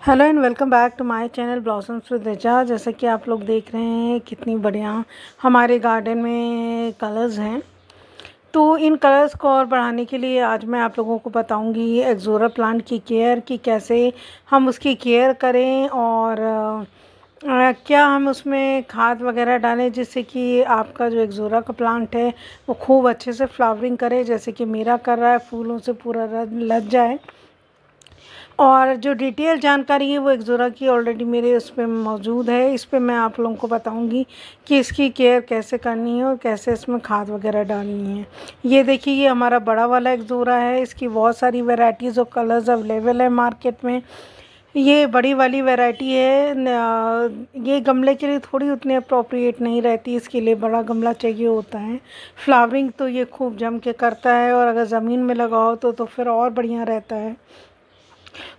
hello and welcome back to my channel blossoms with Riza जैसा कि आप लोग देख रहे हैं कितनी बढ़िया हमारे गार्डन में कलर्स हैं तो इन कलर्स को और बढ़ाने के लिए आज मैं आप लोगों को बताऊंगी एक्जोरा प्लांट की केयर कि कैसे हम उसकी केयर करें और क्या हम उसमें खाद वगैरह डालें जिससे कि आपका जो एक्जोरा का प्लांट है वो खूब अच्छे से फ्लावरिंग करे जैसे कि मेरा कर रहा है फूलों से पूरा लग जाए और जो डिटेल जानकारी है वो एक्जोरा की ऑलरेडी मेरे उस पर मौजूद है इस पर मैं आप लोगों को बताऊंगी कि इसकी केयर कैसे करनी है और कैसे इसमें खाद वगैरह डालनी है ये देखिए ये हमारा बड़ा वाला एक्जोरा है इसकी बहुत सारी वेराइटीज़ और कलर्स अवेलेबल है मार्केट में ये बड़ी वाली वैरायटी है ये गमले के लिए थोड़ी उतनी अप्रोप्रिएट नहीं रहती इसके लिए बड़ा गमला चाहिए होता है फ्लावरिंग तो ये खूब जम के करता है और अगर ज़मीन में लगाओ तो तो फिर और बढ़िया रहता है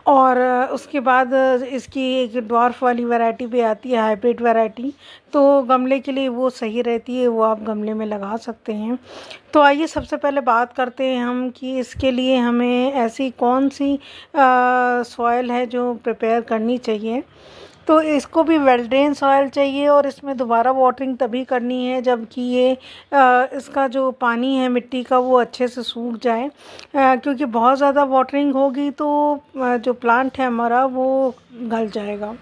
और उसके बाद इसकी एक डॉर्फ वाली वैरायटी भी आती है हाइब्रिड वैरायटी तो गमले के लिए वो सही रहती है वो आप गमले में लगा सकते हैं तो आइए सबसे पहले बात करते हैं हम कि इसके लिए हमें ऐसी कौन सी सॉयल है जो प्रिपेयर करनी चाहिए तो इसको भी वेल ड्रेन सॉयल चाहिए और इसमें दोबारा वाटरिंग तभी करनी है जबकि ये आ, इसका जो पानी है मिट्टी का वो अच्छे से सूख जाए आ, क्योंकि बहुत ज़्यादा वाटरिंग होगी तो जो प्लांट है हमारा वो गल जाएगा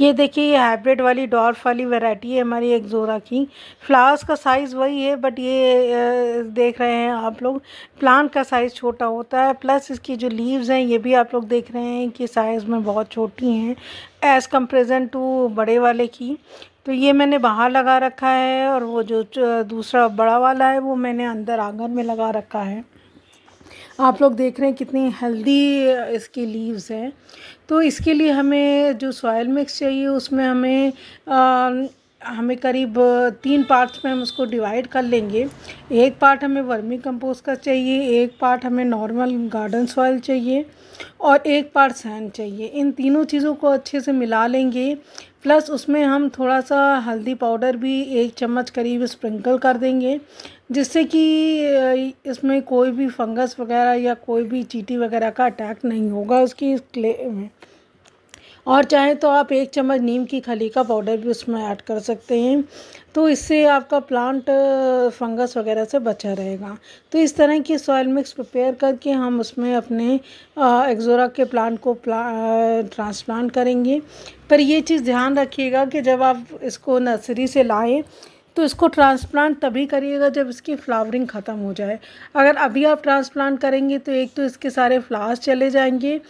ये देखिए ये हाइब्रिड वाली डॉर्फ वाली वैरायटी है हमारी एक्जोरा की फ्लावर्स का साइज़ वही है बट ये देख रहे हैं आप लोग प्लांट का साइज़ छोटा होता है प्लस इसकी जो लीव्स हैं ये भी आप लोग देख रहे हैं कि साइज़ में बहुत छोटी हैं एज़ कंपेरिजन टू बड़े वाले की तो ये मैंने बाहर लगा रखा है और वो जो दूसरा बड़ा वाला है वो मैंने अंदर आंगन में लगा रखा है आप लोग देख रहे हैं कितनी हेल्दी इसकी लीव्स हैं तो इसके लिए हमें जो सॉयल मिक्स चाहिए उसमें हमें आ, हमें करीब तीन पार्ट्स में हम उसको डिवाइड कर लेंगे एक पार्ट हमें वर्मी कंपोस्ट का चाहिए एक पार्ट हमें नॉर्मल गार्डन सॉइल चाहिए और एक पार्ट सैन चाहिए इन तीनों चीज़ों को अच्छे से मिला लेंगे प्लस उसमें हम थोड़ा सा हल्दी पाउडर भी एक चम्मच करीब स्प्रिंकल कर देंगे जिससे कि इसमें कोई भी फंगस वगैरह या कोई भी चीटी वगैरह का अटैक नहीं होगा उसकी इस क्ले में और चाहे तो आप एक चम्मच नीम की खली का पाउडर भी उसमें ऐड कर सकते हैं तो इससे आपका प्लांट फंगस वगैरह से बचा रहेगा तो इस तरह की सॉयल मिक्स प्रिपेयर करके हम उसमें अपने एक्जोरा के प्लांट को प्ला, ट्रांसप्लांट करेंगे पर यह चीज़ ध्यान रखिएगा कि जब आप इसको नर्सरी से लाएं तो इसको ट्रांसप्लांट तभी करिएगा जब इसकी फ्लावरिंग ख़त्म हो जाए अगर अभी आप ट्रांसप्लांट करेंगे तो एक तो इसके सारे फ्लावर्स चले जाएंगे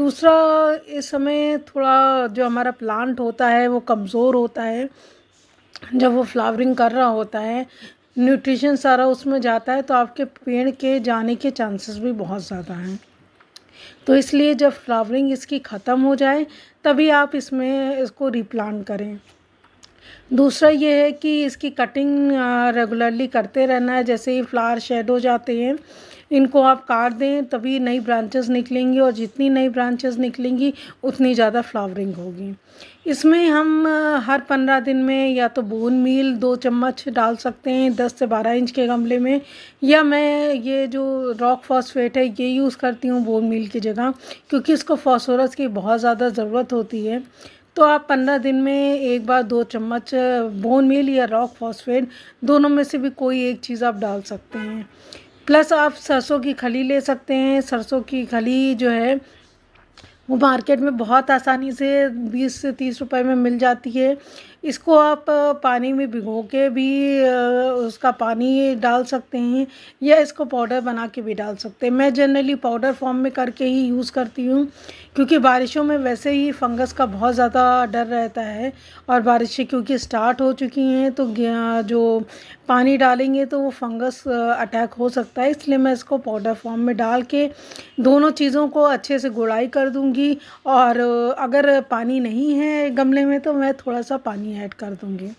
दूसरा इस समय थोड़ा जो हमारा प्लांट होता है वो कमज़ोर होता है जब वो फ्लावरिंग कर रहा होता है न्यूट्रिशन सारा उसमें जाता है तो आपके पेड़ के जाने के चांसेस भी बहुत ज़्यादा हैं तो इसलिए जब फ्लावरिंग इसकी ख़त्म हो जाए तभी आप इसमें इसको रिप्लांट करें दूसरा ये है कि इसकी कटिंग रेगुलरली करते रहना है जैसे ही फ्लावर शेड हो जाते हैं इनको आप काट दें तभी नई ब्रांचेस निकलेंगी और जितनी नई ब्रांचेस निकलेंगी उतनी ज़्यादा फ्लावरिंग होगी इसमें हम हर पंद्रह दिन में या तो बोन मील दो चम्मच डाल सकते हैं दस से बारह इंच के गमले में या मैं ये जो रॉक फॉस्फेट है ये यूज़ करती हूँ बोन मील की जगह क्योंकि इसको फॉस्फोरस की बहुत ज़्यादा ज़रूरत होती है तो आप पंद्रह दिन में एक बार दो चम्मच बोन मील या रॉक फॉस्फेट दोनों में से भी कोई एक चीज़ आप डाल सकते हैं प्लस आप सरसों की खली ले सकते हैं सरसों की खली जो है वो मार्केट में बहुत आसानी से बीस से तीस रुपए में मिल जाती है इसको आप पानी में भिगो के भी उसका पानी डाल सकते हैं या इसको पाउडर बना के भी डाल सकते हैं मैं जनरली पाउडर फॉर्म में करके ही यूज़ करती हूँ क्योंकि बारिशों में वैसे ही फंगस का बहुत ज़्यादा डर रहता है और बारिशें क्योंकि स्टार्ट हो चुकी हैं तो जो पानी डालेंगे तो वो फंगस अटैक हो सकता है इसलिए मैं इसको पाउडर फॉर्म में डाल के दोनों चीज़ों को अच्छे से गुड़ाई कर दूँगी और अगर पानी नहीं है गमले में तो मैं थोड़ा सा पानी ही ऐड कर दूँगी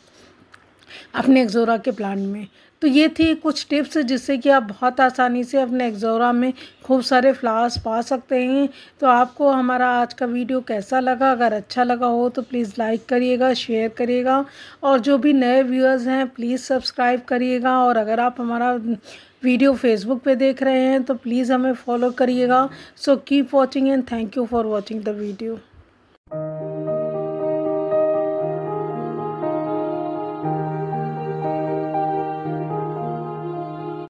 अपने एक्जोरा के प्लान में तो ये थी कुछ टिप्स जिससे कि आप बहुत आसानी से अपने एक्जोरा में खूब सारे फ्लावर्स पा सकते हैं तो आपको हमारा आज का वीडियो कैसा लगा अगर अच्छा लगा हो तो प्लीज़ लाइक करिएगा शेयर करिएगा और जो भी नए व्यूअर्स हैं प्लीज़ सब्सक्राइब करिएगा और अगर आप हमारा वीडियो फेसबुक पे देख रहे हैं तो प्लीज़ हमें फॉलो करिएगा so keep watching and thank you for watching the video